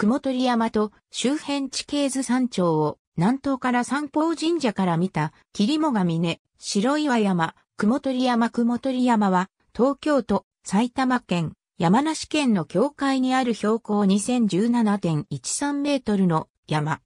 雲取山と周辺地形図山頂を南東から三宝神社から見た霧もが峰、白岩山、雲取山雲取山は東京都、埼玉県、山梨県の境界にある標高2017.13メートルの山。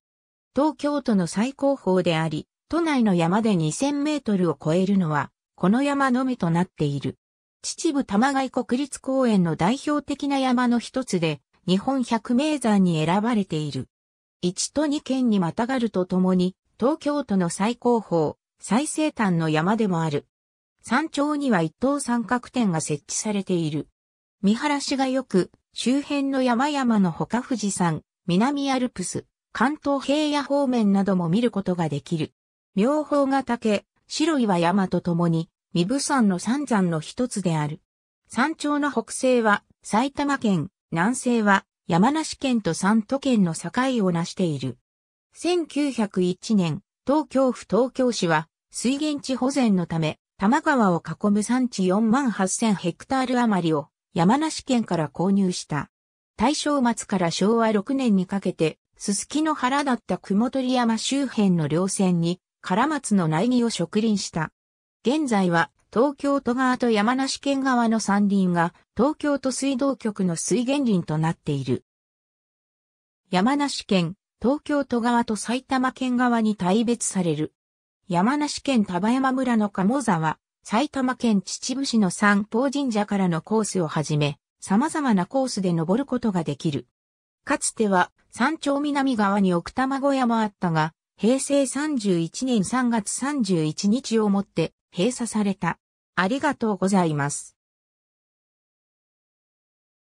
東京都の最高峰であり、都内の山で2000メートルを超えるのは、この山のみとなっている。秩父玉外国立公園の代表的な山の一つで、日本百名山に選ばれている。1と2県にまたがるとともに、東京都の最高峰、最西端の山でもある。山頂には一等三角点が設置されている。見晴らしが良く、周辺の山々のほか富士山、南アルプス、関東平野方面なども見ることができる。妙法が竹、白岩山とともに、三部山の三山の一つである。山頂の北西は埼玉県南西は山梨県と三都県の境を成している。1901年、東京府東京市は水源地保全のため、多摩川を囲む産地4万8000ヘクタール余りを山梨県から購入した。大正末から昭和6年にかけて、すすきの原だった雲取山周辺の稜線に、唐松の苗木を植林した。現在は東京都側と山梨県側の山林が東京都水道局の水源林となっている。山梨県、東京都側と埼玉県側に大別される。山梨県丹波山村の鴨沢、埼玉県秩父市の三宝神社からのコースをはじめ、様々なコースで登ることができる。かつては山頂南側に奥多摩小屋もあったが、平成31年3月31日をもって閉鎖された。ありがとうございます。